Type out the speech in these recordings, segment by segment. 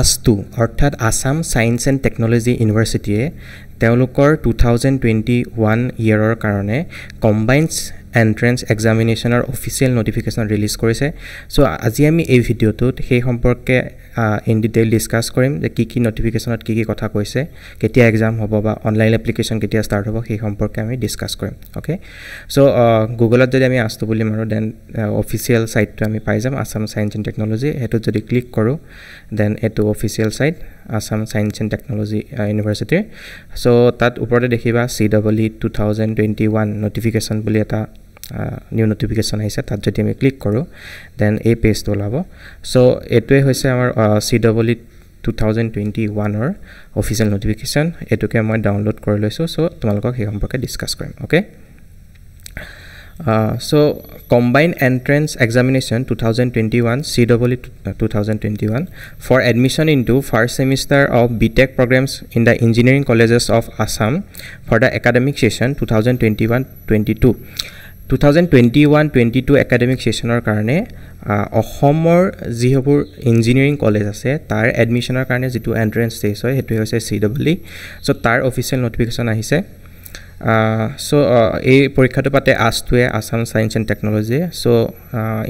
আছটো অৰ্থাৎ Assam science and technology ইউনিভাৰ্চিটিয়ে তেওঁলোকৰ টু থাউজেণ্ড টুৱেণ্টি ওৱান ইয়েৰৰ কাৰণে কম্বাইনছ এণ্ট্ৰেঞ্চ এক্সামিনেশ্যনৰ অফিচিয়েল ন'টিফিকেশ্যন ৰিলিজ কৰিছে চ' আজি আমি এই ভিডিঅ'টোত সেই সম্পৰ্কে ইন ডিটেইল ডিছকাছ কৰিম যে কি কি ন'টিফিকেশ্যনত কি কি কথা কৈছে কেতিয়া এক্সাম হ'ব বা অনলাইন এপ্লিকেশ্যন কেতিয়া ষ্টাৰ্ট হ'ব সেই সম্পৰ্কে আমি ডিছকাছ কৰিম অ'কে চ' গুগলত যদি আমি আছোঁ বুলি মাৰোঁ দেন অফিচিয়েল চাইটটো আমি পাই যাম আছাম চায়েন্স এণ্ড টেকন'লজি সেইটোত যদি ক্লিক কৰোঁ দেন এইটো official site Assam science and technology ইউনিভাৰ্চিটিৰ চ' তাত ওপৰতে দেখিবা C double E two thousand twenty one notification বুলি এটা নিউ নটিফিকেশ্যন আহিছে তাত যদি আমি ক্লিক কৰোঁ দেন এই পেজটো ওলাব চ' এইটোৱে হৈছে আমাৰ C double E two thousand twenty ওৱানৰ অফিচিয়েল নটিফিকেশ্যন এইটোকে মই ডাউনলোড কৰি লৈছোঁ চ' তোমালোকক সেই সম্পৰ্কে ডিছকাছ কৰিম okay so' combine entrance examination two thousand twenty one C W two thousand twenty one for admission in to first semester of B Tech programmes in the engineering colleges of Assam for the academic session two thousand twenty one twenty two two thousand twenty one twenty two academic ছেশ্যনৰ কাৰণে uh, অসমৰ যিসমূহ engineering college আছে তাৰ এডমিশ্যনৰ কাৰণে যিটো entrance test হয় সেইটোৱে হৈছে চি ডব্লিউ চ' তাৰ অফিচিয়েল নটিফিকেশ্যন আহিছে চ' এই পৰীক্ষাটো পাতে আছটোৱে Assam science and technology so'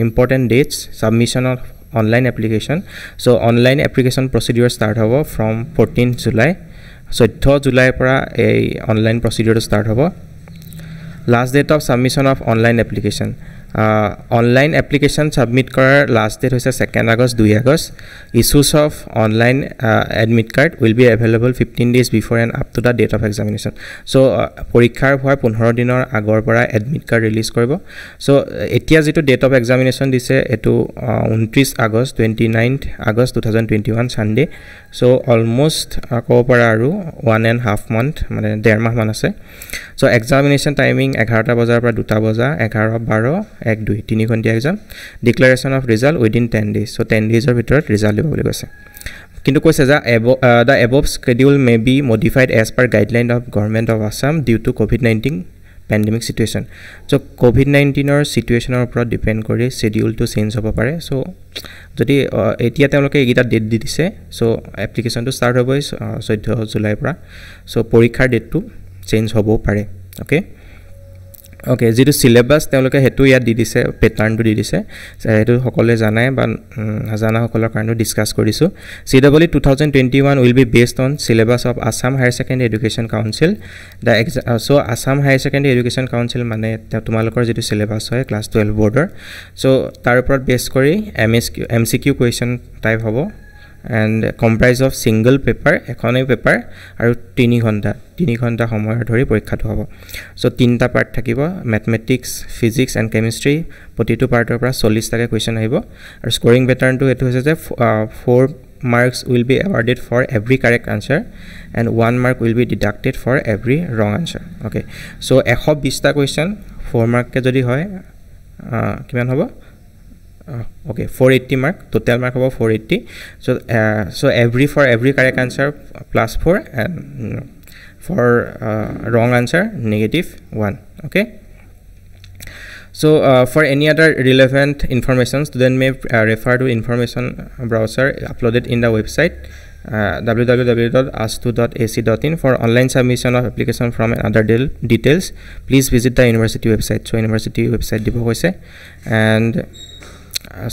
important dates submission of online application so' online application procedure start হ'ব ফ্ৰম ফৰ্টিন জুলাই চৈধ্য জুলাইৰ পৰা এই অনলাইন প্ৰচিডিঅ'ৰটো ষ্টাৰ্ট হ'ব last date of submission of online application online application submit কৰাৰ লাষ্ট ডেট হৈছে second August দুই August issues of online admit card will be available fifteen days before and up to the date of examination চ' পৰীক্ষাৰ হোৱাৰ পোন্ধৰ দিনৰ আগৰ পৰা admit card release কৰিব চ' এতিয়া যিটো ডেট অফ এক্সামিনেশ্যন দিছে এইটো ঊনত্ৰিছ August twenty ninth August two thousand twenty one Sunday so' almost ক'ব পৰা আৰু ওৱান এণ্ড হাফ মান্থ মানে ডেৰ মাহমান আছে চ' এক্সামিনেশ্যন টাইমিং এঘাৰটা বজাৰ পৰা দুটা বজা এঘাৰ বাৰ এক দুই তিনিঘণ্টীয়া exam declaration of result within ten days so' ten ডেজৰ ভিতৰত ৰিজাল্ট দিব বুলি কৈছে কিন্তু কৈছে যে এব the above schedule may be modified as per guideline of government of Assam due to covid nineteen pandemic situation so' covid নাইণ্টিনৰ ছিটুৱেশ্যনৰ ওপৰত ডিপেণ্ড কৰি ছিডিউলটো চেঞ্জ হ'ব পাৰে চ' যদি এতিয়া তেওঁলোকে এইকেইটা ডেট দি দিছে চ' এপ্লিকেশ্যনটো ষ্টাৰ্ট হ'বই চৈধ্য জুলাইৰ পৰা চ' পৰীক্ষাৰ ডেটটো চেঞ্জ হ'বও পাৰে অ'কে অ'কে যিটো চিলেবাছ তেওঁলোকে সেইটো ইয়াত দি দিছে পেটাৰ্ণটো দি দিছে সেইটো সকলোৱে জানাই বা নাজানাসকলৰ কাৰণেও ডিছকাছ কৰিছোঁ C double E two thousand twenty one will be based on syllabus of Assam higher secondary education council the exam so' Assam higher secondary education council মানে তেওঁ তোমালোকৰ যিটো চিলেবাছ হয় ক্লাছ টুৱেলভ বৰ্ডৰ ছ' তাৰ ওপৰত বেছ কৰি M S Q M C Q question type হ'ব and comprise of single paper এখনেই পেপাৰ আৰু তিনি ঘণ্টা তিনি ঘণ্টা সময় ধৰি পৰীক্ষাটো হ'ব চ' তিনিটা পাৰ্ট থাকিব মেথমেটিক্স ফিজিক্স এণ্ড কেমিষ্ট্ৰি প্ৰতিটো পাৰ্টৰ পৰা চল্লিছটাকৈ কুৱেশ্যন আহিব আৰু স্ক'ৰিং পেটাৰ্ণটো এইটো হৈছে যে four marks will be awarded for every correct answer and one mark will be deducted for every wrong answer okay so' এশ বিছটা কুৱেশ্যন ফ'ৰ মাৰ্ককৈ যদি হয় কিমান হ'ব okay four eighty mark total mark হ'ব four eighty so' so' every for every correct answer plus four and for wrong answer negative one okay so' for any other relevant information student may refer to information browser uploaded in the website W W W dot ASTU dot A C dot in for online submission of application form and other deal details please visit the university website so' university website দিব কৈছে and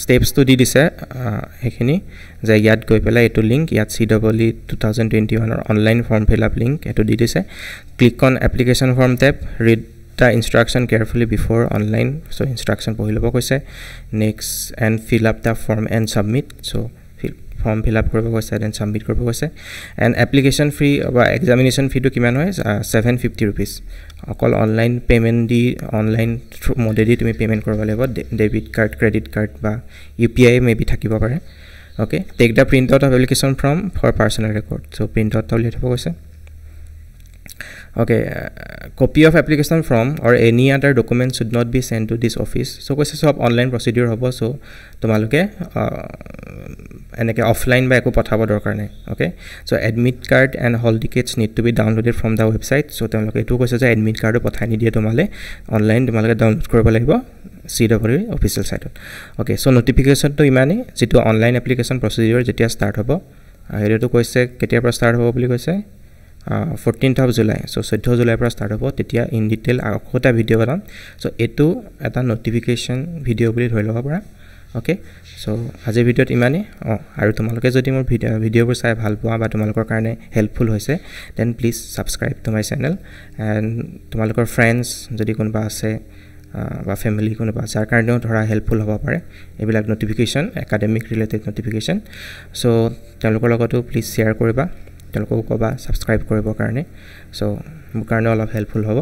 ষ্টেপছটো দি দিছে সেইখিনি যে ইয়াত গৈ পেলাই এইটো link ইয়াত C double E two thousand twenty ওৱানৰ online form fill up link এইটো দি দিছে click on application form tap read the instruction carefully before online so' instruction পঢ়ি ল'ব কৈছে next and fill up the form and submit so' form fill up কৰিব কৈছে then submit কৰিব কৈছে এণ্ড এপ্লিকেশ্যন ফি বা এক্সামিনেশ্যন ফিটো কিমান হয় ছেভেন ফিফটি ৰুপিজ অকল অনলাইন পে'মেণ্ট দি অনলাইন থ্ৰু মডেদি তুমি পে'মেণ্ট কৰিব লাগিব ডেবিট কাৰ্ড ক্ৰেডিট কাৰ্ড বা U P I may be থাকিব পাৰে okay take the print out application form for personal record so' print out উলিয়াই থ'ব কৈছে okay copy of application form or any other document should not be send to this office so' কৈছে চব online procedure হ'ব চ' তোমালোকে এনেকৈ offline বা একো পঠাব দৰকাৰ নাই okay so' admit card and hall tickets need to be downloaded from the website so' তেওঁলোকে এইটো কৈছে যে এডমিট কাৰ্ডো পঠাই নিদিয়ে তোমালৈ অনলাইন তোমালোকে ডাউনলোড কৰিব লাগিব চি ডব্লিউ অফিচিয়েল ছাইটত অ'কে চ' নটিফিকেশ্যনটো ইমানেই যিটো অনলাইন এপ্লিকেশ্যন প্ৰচিডিউৰ যেতিয়া ষ্টাৰ্ট হ'ব সেইটোতো কৈছে কেতিয়াৰ পৰা ষ্টাৰ্ট হ'ব বুলি কৈছে ফৰ্টিনথ অফ জুলাই চ' চৈধ্য জুলাইৰ পৰা ষ্টাৰ্ট হ'ব তেতিয়া ইন ডিটেইল আকৌ এটা ভিডিঅ' বনাম চ' এইটো এটা ন'টিফিকেশ্যন ভিডিঅ' বুলি ধৰি ল'ব পৰা অ'কে চ' আজিৰ ভিডিঅ'ত ইমানেই অঁ আৰু তোমালোকে যদি মোৰ ভিডিঅ' ভিডিঅ'বোৰ চাই ভাল পোৱা বা তোমালোকৰ কাৰণে হেল্পফুল হৈছে then please subscribe to my channel and তোমালোকৰ ফ্ৰেণ্ডছ যদি কোনোবা আছে বা ফেমিলি কোনোবা যাৰ কাৰণেও ধৰা হেল্পফুল হ'ব পাৰে এইবিলাক notification academic related notification so' তেওঁলোকৰ লগতো প্লিজ শ্বেয়াৰ কৰিবা তেওঁলোককো ক'বা ছাবস্ক্ৰাইব কৰিবৰ কাৰণে চ' মোৰ কাৰণে অলপ হেল্পফুল হ'ব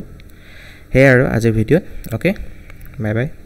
সেয়াই আৰু আজিৰ ভিডিঅ'ত অ'কে বাই বাই